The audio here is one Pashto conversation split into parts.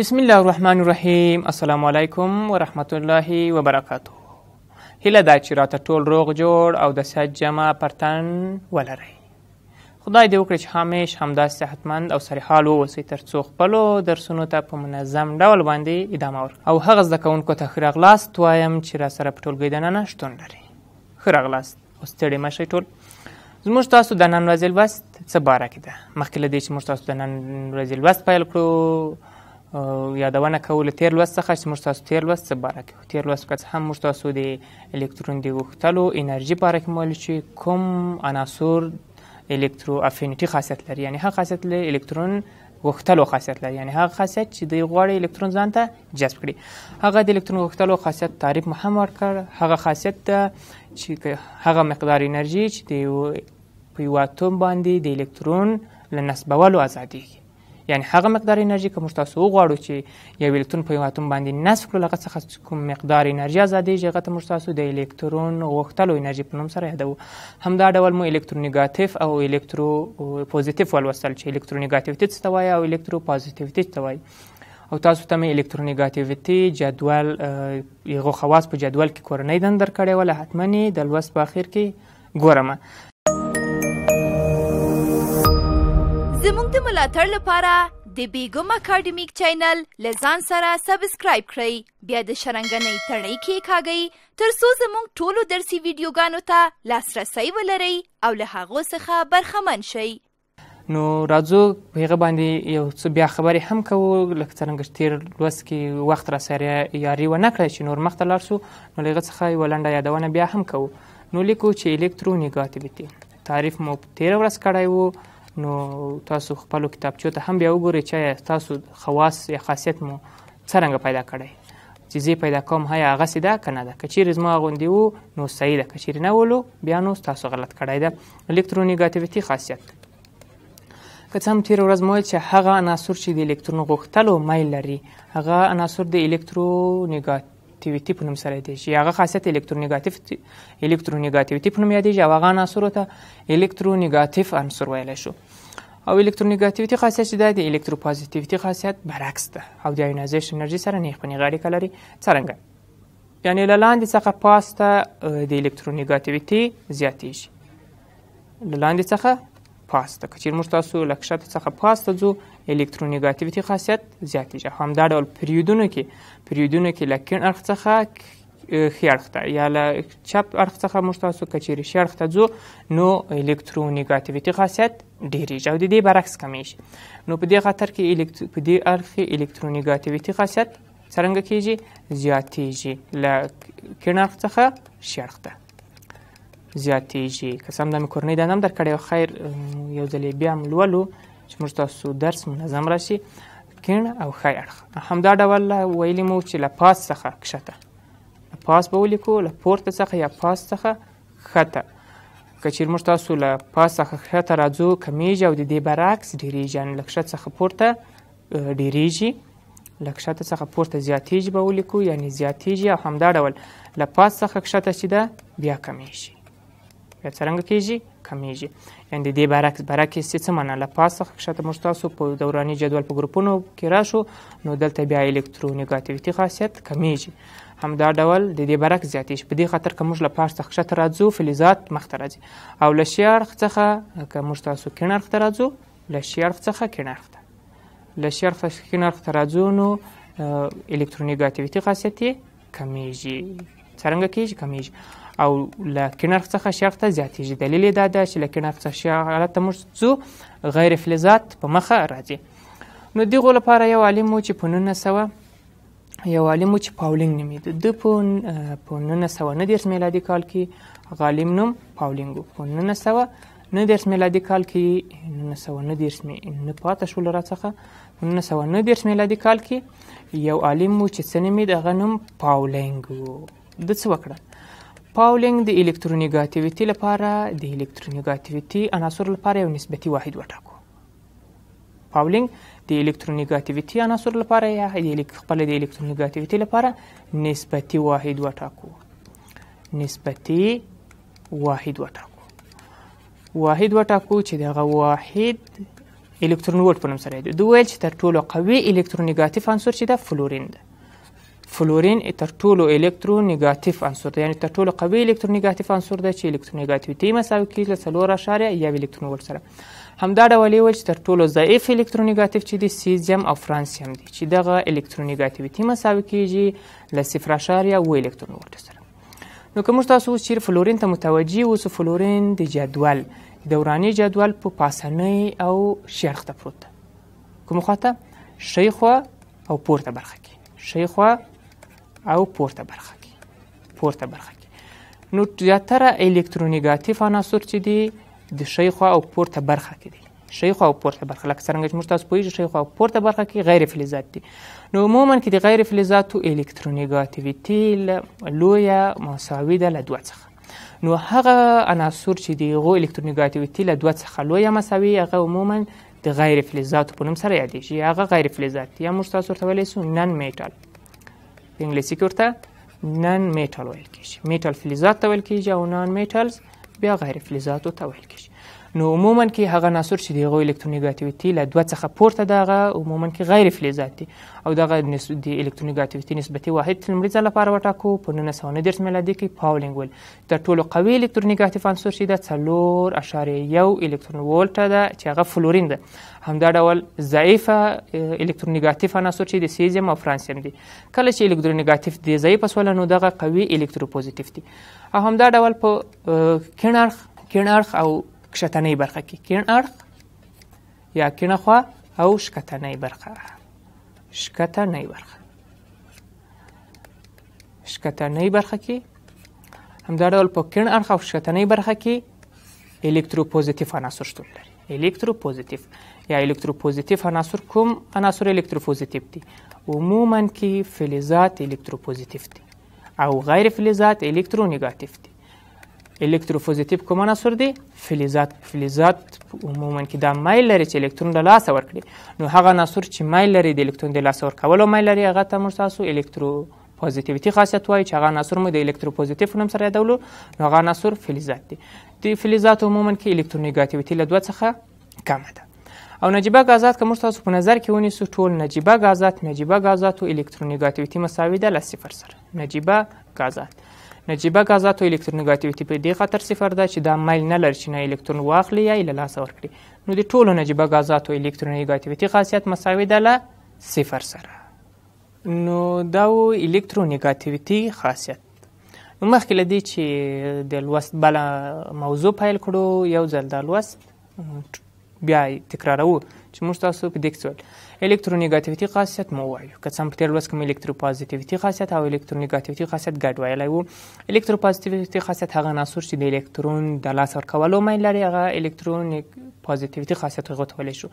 بسم الله الرحمن الرحیم السلام علیکم و رحمت الله و برکاته هیله ده چې راته ټول روغ جوړ او د صحت جمع پرتن ولرئ خدای دې وکړي چې همیش همداسې صحتمند او سرحال واوسئ تر څو خپلو درسونو ته په منظم ډول باندې ادامه ورکړئ او هغه زده کوونکو ته ښه راغلاست وایم چې راسره په ټولګۍ دننه شتون لري ښه راغلاست اوس ستړي مه شئ ټول زموږ تاسو د نن ورځې لوست څه باره کې ده مخکې له دې چې موږ تاسو د نن ورځې لوست پیل کړو یادونه کول تیر لوست څخه چې موږ تاسو تیر لوست څخه باره کې تیر لوست کې هم موږ تاسو د الکترون دی وختلو انرژي باره کې مول چې کوم عناصر الکترو افینټي خاصیت لري یعنی هغه خاصیت لري الکترون وختلو خاصیت لري یعنی هغه خاصیت چې د غوړې الکترون ځان ته جذب کړي هغه د الکترون وختلو خاصیت تعریف مهم ورکړ هغه خاصیت ته چې هغه مقدار انرژي چې د په یو اتوم باندې د الکترون لنسبولو ازادي یعنی هغه مقدار انرژي که موږ تاسو وغواړو چې یو الکترون په یو اتوم باندې نصب کړو لکه څخه کوم مقدار انرژي آزادېږي هغه ته موږ تاسو د الکترون غوښتلو انرژي په نوم سره یادوو همدا ډول مو الکترونیګاتیف او الکترو پوزیټیف ولوستل چې الکترونیګاتیویتي څه ته وایي او الکترو پوزیټیویتي څه وایي او تاسو ته مې الکترونیګاتیویټي جدول یغه خواص په جدول کې کورنۍ دندر کړې ولا حتمنې د لوست په اخر کې ګورم زموږ د ملاتړ لپاره د بیګم اکیډمیک چینل لزان سره سبسکرایب کړئ بیا د شرنګنۍ تړۍ کې کاږئ تر څو زموږ ټولو درسي ویډیوګانو ته لاسرسی ولرئ او له هغو څخه برخمن شئ نو راځو په هغه باندې یو څه بیا خبرې هم کوو لکه څرنګه چې تېر لوست کې وخت راسره یاري ونه کړه چې نور مخته لاړ شو نو له هغه څخه یوه لنډه یادونه بیا هم کوو نو لیکو چې الکترونیک اتلیتي تعریف مو تېره ورځ کړی وو نو تاسو خپل کتابچو ته هم بیا وګورئ چې تاسو خواص یا خاصیت مو څرنګه پیدا کړی چې زه پیدا کوم هیا هغه سیده کنه ده کچیر زما غوندي وو نو صحیح ده کچیر نه ولو بیا نو تاسو غلط کړی ده الکترونیګاتیویټي خاصیت که څه هم تیر ورځ مو چې هغه عناصر چې د الکترون غوښتلو میل لري هغه عناصر د الکترونیګات الکترونیګټیویټي په نوم سره یادېږي هغه خاصیت الکترونیګټیو الکترونیګټیویټي په نوم یادېږي او هغه عناصرو ته الکترونیګټیو عنصر ویلی شو او الکترونیګټیویټي خاصیت چې دا د الکتروپوزیټیویټي خاصیت برعکس ده او د ایونایزیشن انرژي سره نیغ په نیغه اړیکه لري څرنګه یعنې له لاندې څخه پاسته د الکترونیګټیویټي زیاتېږي له لاندې څخه پاسته که چیرې موږ تاسو له کښته څخه پاسته ځو الکترونیګاتیویتي خاصیت زیاتیږي همدا ډول پریودونو کې پریودونو کې له کیڼ اړخ څخه ښي اړخ ته یا له چپ اړخ څخه موږ تاسو که چیرې ښي اړخ ته ځو نو الکترونیګاتیویتي خاصیت ډېرېږي او د دې برعکس کمیږي نو په دې خاطر کې الکت... په دې اړخ کې الکترونیګاتیویتي خاصیت څرنګه کیږي زیاتیږي له کیڼ اړخ څخه ښي اړخ ته زیاتیږي که څه هم دا مې کورنۍ دنده هم درکړې او خیر یو ځل بیا هم لولو چې موږ تاسو درس منظم راشي کیڼ او ښی اړخ همدا ډول ویلي مو چې له پاس څخه کښته له پاس به ولیکو له پورته څخه یا پاس څخه ښته که چیرې موږ تاسو له پاس څخه ښته راځو کمیږي او د دې برعکس ډېرېږي یعنې له کښته څخه پورته ډېرېږي له کښته څخه پورته زیاتیږي به ولیکو یعنې زیاتیږي او همدا ډول له پاس څخه کښته چې ده بیا کمیږي یا څرنګه کیږي کمیږي یعنی د دې برعکس برعکس څه معنا له پاسه ښکته موږ تاسو په دوراني جدول په ګروپونو کې راشو نو دلته بیا الکترونیګاتیویتي خاصیت کمیږي همدا ډول د دې برعکس زیاتې شي په دې خاطر که موږ له پاسه ښکته راځو فلزات مخته راځي او له شی اړخ څخه که موږ تاسو کیڼ اړخ ته راځو له شی اړخ څخه کیڼ اړخ ته له شی اړخ څخه کیڼ اړخ ته راځو نو الکترونیګاتیویتي خاصیت یې کمیږي څرنګه کیږي کمیږي او له کینرخ څخه شرق ته زیاتیږي دلیل دا ده چې له کینرخ څخه شرق حالت ته موږ ځو غیر فلزات په مخه راځي نو دغو لپاره یو عالم و چې په نولس سوه یو عالم و چې پاولینګ نومېده ده په په نولس سوه نه دېرش میلادي کال کې غالم نوم پاولینګ و په نولس سوه نه دېرش میلادي کال کې نولس سوه نه دېرش نه پاتې شول را څخه نولس سوه نه دېرش میلادي کال کې یو عالم و چې څه نومېد هغه نوم پاولینګ و ده څه وکړه پاولینګ د الکترونیګاتیویټي لپاره د الکترونیګاتیویټي عناصر لپاره یو نسبتي واحد وټاکو پاولینګ د الکترونیګاتیویټي عناصر لپاره یا د خپل د الکترونیګاتیویټي لپاره نسبتي واحد وټاکو نسبتي واحد وټاکو واحد وټاکو چې دغه واحد الکترون وولټ په نوم سره دی دوی چې تر ټولو قوي الکترونیګاتیو عنصر چې د فلورین ده فلورین تر ټولو الکترونیګاتیو عنصر دی یعنی تر ټولو قوي الکترونیګاتیو عنصر دی چې الکترونیګاتیویتي مساوي کیږي له څلور اعشاریه یا الکترون ولټ سره همدا ډول یو چې تر ټولو ضعیف الکترونیګاتیو چې دی سیزیم او فرانسیم دی چې دغه الکترونیګاتیویتي مساوي کیږي له صفر اعشاریه و الکترون ولټ سره نو که موږ تاسو اوس چیرې فلورین ته متوجه اوسو فلورین د جدول دوراني جدول په پاسنۍ او شرخ ته پروت ده کوم خواته شیخوا او پورته برخه کې شیخوا او پورته برخه کې پورته برخه کې نو زیاتره الکترونیګاتیف عناصر چې دي د شیخوا او پورته برخه کې دي شیخوا او پورته برخه لکه څنګه چې موږ تاسو پوهیږئ شیخوا او پورته برخه کې غیر فلزات دي نو عموما کې د غیر فلزاتو الکترونیګاتیویټي لویه مساوي ده له دوه څخه نو هغه عناصر چې دی غو الکترونیګاتیویټي له دوه څخه لویه مساوي هغه عموما د غیر فلزاتو په نوم سره یادیږي هغه غیر فلزات یا موږ تاسو ورته ویلی سو نن میټل په انګلیسي کې ورته نن میټل ویل کیږي میټل فلزات ته ویل کیږي او نان میټلز بیا غیر فلزاتو ته ویل کیږي نو عموما کې هغه عناصر چې د هغو الکترونیګټیویټي له دوه څخه پورته ده هغه عموما کې غیر فلزات دي او دغه د الکترونیګټیویټي نسبتي واحد تل مریض لپاره وټاکو په 1913 میلادي کې پاولینګ ول تر ټولو قوي الکترونیګټیو عنصر چې ده 4.1 الکترون ولټ ده چې هغه فلورین ده همدا ډول ضعیفه الکترونیګټیو عناصر چې د سیزیم او فرانسیم دي کله چې الکترونیګټیو دي ضعیف وسول نو دغه قوي الکتروپوزټیو دي او همدا ډول په کینارخ کینارخ او کښتنۍ برخه کې کیڼ اړخ یا کیڼه خوا او شکتنۍ برخه شکتنۍ برخه شکتنۍ برخه کې همدا ډول په کیڼ اړخ او شکتنۍ برخه کې الکتروپوزیتیف عناصر شتون لري الکتروپوزیتیف یا الکتروپوزیتیف عناصر کوم عناصر الکتروپوزیتیف دي عموما کې فلزات الکتروپوزیتیف دي او غیر فلزات الکترونیګاتیف دي الکتروفوزیتیو کوم عناصر دي فلزات فلزات عموما کې دا مایل لري چې الکترون له لاسه ورکړي نو هغه عناصر چې مایل لري د الکترون د لاسه ورکولو مایل لري هغه ته موږ تاسو الکترو پوزېټیویټي خاصیت وایي چې هغه عناصر مو د الکتروپوزېټیو نوم سره یادولو نو هغه عناصر فلزات دي د فلزات عموما کې الکترونیګاتیویټي له دوه څخه کمه ده او نجیبه غازات که موږ تاسو په نظر کې ونیسو ټول نجیبه غازات نجیبه غازات او الکترونیګاتیویټي مساوي ده له صفر سره نجیبه غازات نجیبه ګازا تو الکترونیګټیویټي په دې خاطر صفر ده چې دا میل نه لري چې نه الکترون واخلي یا له لاسه ورکړي نو د ټولو نجیبه ګازا تو الکترونیګټیویټي خاصیت مساوي ده له صفر سره نو دا و الکترونیګټیویټي خاصیت نو مخکې له دې چې د لوست بله موضوع پیل کړو یو ځل دا لوست بیا تکراروو چې موږ تاسو په دې کې الکترونیگاتیویتی خاصیت مو وایو که څنګه په تیر لوست کې مې الکتروپوزټیویتی خاصیت او الکترونیگاتیویتی خاصیت ګډ ویلی وو الکتروپوزټیویتی خاصیت هغه عناصر چې د الکترون د لاس ورکولو میل لري هغه الکترونیک پوزټیویتی خاصیت هغه ته ویلی شو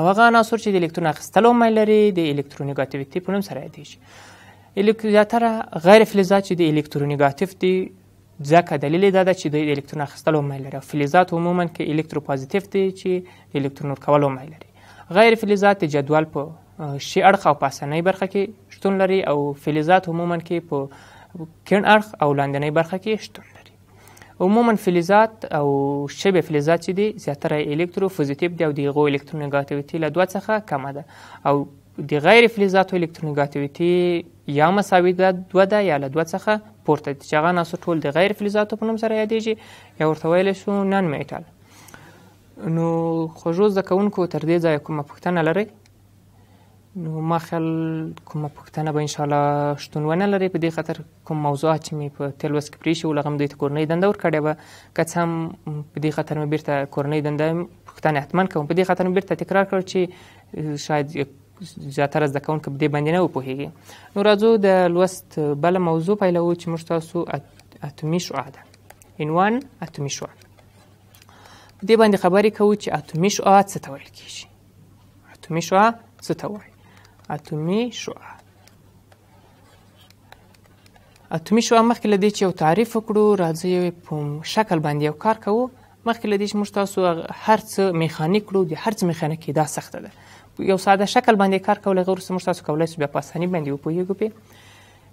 هغه عناصر چې د الکترون اخیستلو میل لري د الکترونیگاتیویتی په نوم سره یادیږي الکتروزیاتره غیر فلزات چې د الکترونیگاتیو دي ځکه دلیل دا ده چې د الکترون اخیستلو میل لري فلزات عموما کې الکترو پوزټیو دي چې الکترون ورکولو میل لري غیر فلزات د جدول په شي اړخ او پاسنۍ برخه کې شتون لري او فلزات عموما کې په کیڼ اړخ او لاندنۍ برخه کې شتون لري عموما فلزات او شبه فلزات چې دي زیاتره الکترو پوزېټیو دي او د هغو الکترون نیګاتیویټي له دوه څخه کمه ده او د غیر فلزاتو الکترون نیګاتیویټي یا مساوي ده دوه ده یا له دوه څخه پورته دي چې هغه عناصر ټول د غیر فلزاتو په نوم سره یادیږي یا ورته ویلی شو نن میټل نو خوږو زده کوونکو تر دې ځایه کومه پوښتنه لرئ نو ما خیال کومه پوښتنه به انشاءالله شتون ونه لري په دې خاطر کوم موضوعات چې مې په تېر لوست کې پرې شي ولغه م دوی ته کورنۍ دنده ورکړې وه که څه هم په دې خاطر مې بېرته کورنۍ دنده پوښتنې حتما کوم په دې خاطر مې بېرته تکرار کړ چې شاید زیاتره زده کوونکي په دې باندې نه وپوهېږي نو راځو د لوست بله موضوع پیلوو چې موږ تاسو اتومي شعاع ده عنوان اتومي شعاع په دې باندې خبرې کوو چې اتومي شعاع څه ته ویل کیږي اتومي شعاع څه ته وایي اتومي شعاع اتومي شعاع مخکې له دې چې یو تعریف وکړو راځي په شکل باندې یو کار کوو مخکې له دې چې موږ تاسو هر څه میخانیک کړو د هر څه میخانیکي دا سخته ده یو ساده شکل باندې کار کول غوړ سم تاسو کولای شئ بیا په اساني باندې وپوهیږو په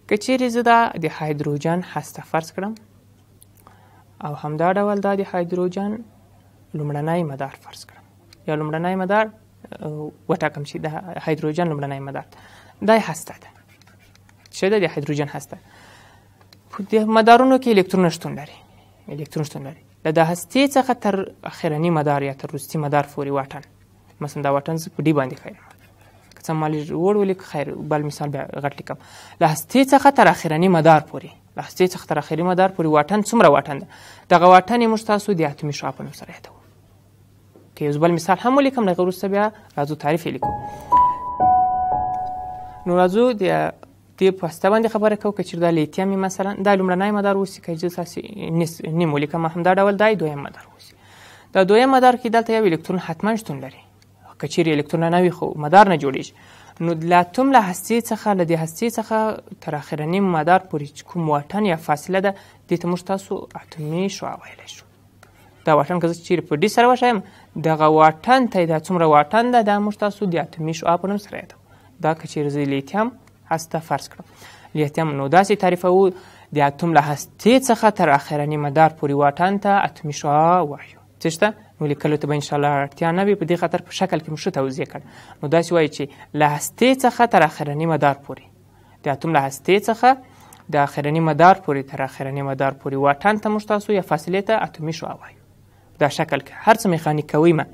کچېری زدا د هایدروجن هسته فرض کړم او همدا ډول دا د هایدروجن لومړنی مدار فرض کړم یا لومړنی مدار وټاکم چې د هایدروجن لومړنی مدار دا هسته ده چې د هایدروجن هسته په دې مدارونو کې الکترون شتون لري الکترون شتون لري له د هستې څخه تر اخرنی مدار یا تر وروستي مدار پورې واټن مثلا دا واټن په ډی باندې خیر که څه مالي وړ ولیک خیر بل مثال بیا غټ لیکم له هستې څخه تر اخرنی مدار پورې له هستې څخه تر اخرنی مدار پورې واټن څومره واټن ده دغه واټن یې موږ تاسو د اتمي شعاع په نوم سره یادوو کې یو بل مثال هم ولیکم دغه وروسته بیا راځو تعریف یې لیکو نو راځو د دې پوسته باندې خبره کوو که چېرې دا لیتیم مثلا دا لومړنی مدار اوسي که چې تاسې نیم ولیکم همدا ډول دا دویم مدار اوسي دا دویم مدار کې دلته یو الکترون حتما شتون لري که چېرې الکترون نه وي خو مدار نه جوړیږي نو د لاتوم له هستې څخه له دې هستې څخه تر اخرني مدار پورې کوم واټن یا فاصله ده دې ته موږ تاسو اتومي شعاع ویلی شو دا واټن که زه چیرې په ډي سره وښایم دغه واټن ته دا څومره واټن ده دا موږ تاسو د اتومي شعاع په نوم سره یادوو دا که چیرې زه لیتیم هسته فرض کړم لیتیم نو داسې تعریفوو د اتوم له هستې څخه تر اخرني مدار پورې واټن ته اتومي شعاع وایو څه شته نو لیکلو ته به انشاءالله اړتیا نه وي په دې خاطر په شکل کې مو ښه توضیح کړ نو داسې وایي چې له هستې څخه تر اخرني مدار پورې د اتوم له هستې څخه د اخرني مدار پورې تر اخرني مدار پورې واټن ته موږ تاسو یا فاصلې ته اتومي شعاع وایو دا شکل هر څه میخانیکوي ما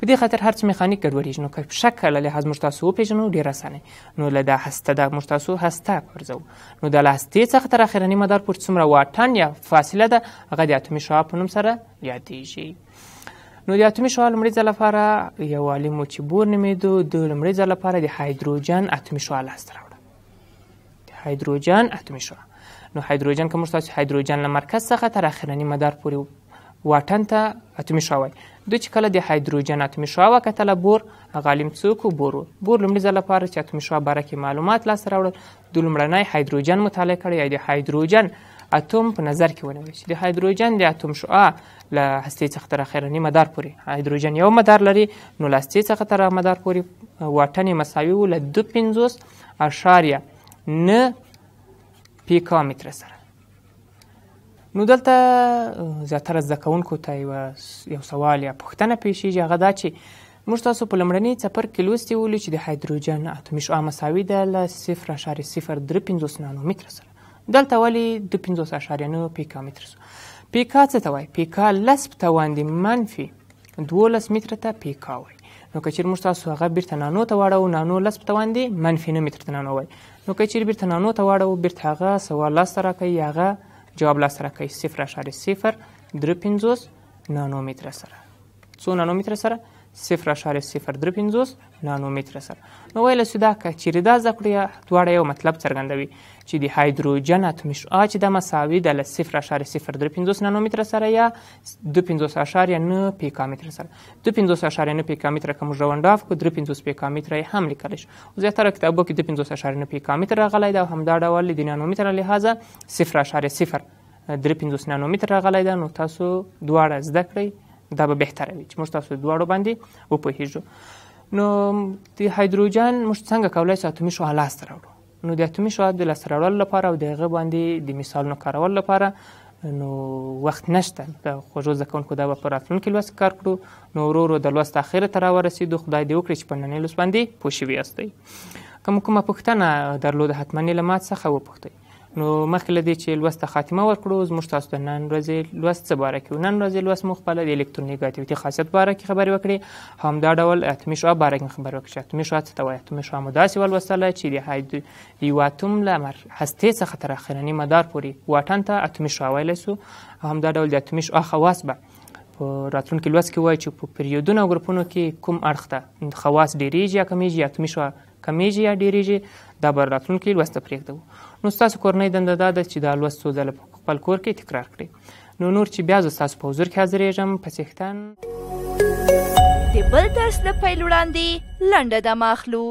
په دې خاطر هر څه میخانیک ګډوډېږي نو که شکل له لحاظ موږ تاسو وپېژنو ډېر اسانه نو له دا هسته دا موږ تاسو هسته پرځو نو د له هستې څخه تر اخرني مدار پورې څومره واټن یا فاصله ده هغه د اتومي شعاع په نوم سره یادېږي نو د اتومي شعاع لومړي ځل لپاره یو عالم و چې بور نومېدو د لومړي ځل لپاره د هایدروجن اتومي شعاع لاسته راوړه د هایدروجن اتومي شعاع نو هایدروجن که موږ تاسو هایدروجن له مرکز څخه تر اخرني مدار پورې واټن ته اتومي شعاع وایي دوی چې کله د هایدروجن اتومي شعاع وکتله بور هغه عالم څوک بور بور لومړي ځل لپاره چې اتومي شعاع باره کې معلومات لاسته راوړل د لومړنی هایدروجن مطالعه کړی یا د هایدروجن اتوم په نظر کې ونیول شي د هایدروجن د اتوم شعاع له هستې څخه تر اخرني مدار پورې هایدروجن یو مدار لري نو له هستې څخه تر مدار پورې واټن یې مساوي و له دوه پنځوس اشاریه نه پیکا متره سره نو دلته زیاتره زده کوونکو ته یو سوال یا پوښتنه پیښیږي هغه دا چې موږ تاسو په لومړني څپرکي کې لوستي ولو چې د هایدروجن اتومي شعاع مساوي ده له صفر اعشاریه صفر درې پنځوس نانومتره سره دلته ولې دوه پنځوس اعشاریه نهه پیکا متره سو پیکا څه ته وایي پیکا لس په توان د منفي دولس متره ته پیکا وایي نو که چیرې موږ تاسو هغه بیرته نانو ته واړو نانو لس په توان دی منفي نه متره ته نانو وایي نو که چیرې بیرته نانو ته واړو بیرته هغه سوال لاسته راکوي هغه جواب لاسره کوي 0.0 درې پنځوس نانومتره سره څو نانومتره سره صفر اشاریه صفر درې پنځوس نانومتره سره نو ویلی سو ده که چیرې دا زده کړو دواړه یو مطلب څرګندوي چې د هایدروجن اتومي شعاع چې ده مساوي ده له صفر اشاریه صفر درې پنځوس نانومتره سره یا دوه پنځوس اشاریه نه پیکامتره سره دوه پنځوس اشاریه نه پیکامتره که موږ راوند اف کړو درې پنځوس پیکامتره یې هم لیکلی شو زیاتره کتابو کې دوه پنځوس اشاریه نه پیکامتره راغلی ده او همدا ډول د نانومتره لحاظه صفر اشاریه صفر درې پنځوس نانومتره راغلی ده نو تاسو دواړه زده کړئ دا به بهتره وي چې موږ تاسو دواړو باندې وپوهیږو نو د هایدروجن موږ څنګه کولی شو اتومي شعاع لاسته راوړو نو د اتومي شعاع د لاسته راوړلو لپاره او د هغه باندې د مثالونو کارولو لپاره نو وخت نشته د خوږو زده کوونکو دا به په راتلونکي لوست کار کړو نو ورو ورو د لوست اخره ته راورسېدو خدای دې وکړي چې په ننني لوست باندې پوه شوي یاستئ که مو کومه پوښتنه درلوده حتما یې له ما څخه وپوښتئ نو مخکې له دې چې لوست ته خاتمه ورکړو زموږ تاسو ته نن ورځې لوست څه باره کې نن ورځې لوست مو خپله د الکترونیک اکټیویټي خاصیت باره کې خبرې وکړې همدا ډول اتمي شعاع باره کې خبرې وکړو چې اتمي شعاع څه ته وایي اتمي شعاع مو داسې ولوستله چې د یو اتوم له هستې څخه تر اخرني مدار پورې واټن ته اتمي شعاع ویلی سو همدا ډول د اتمي شعاع خواص به په راتلونکي لوست کې وایي چې په پریودونو او ګروپونو کې کوم اړخ ته خواص ډېرېږي یا کمیږي اتمي شعاع کمیږي یا ډېرېږي دا به راتلونکي لوست پرېږدو نو ستاسو کورنۍ دنده دا ده چې دا لوست څو ځله په خپل کور کې تکرار کړئ نو نور چې بیا زه ستاسو په حضور کې حاضرېږم په سیختن د بل درس د پیل وړاندې لنډه دمه اخلو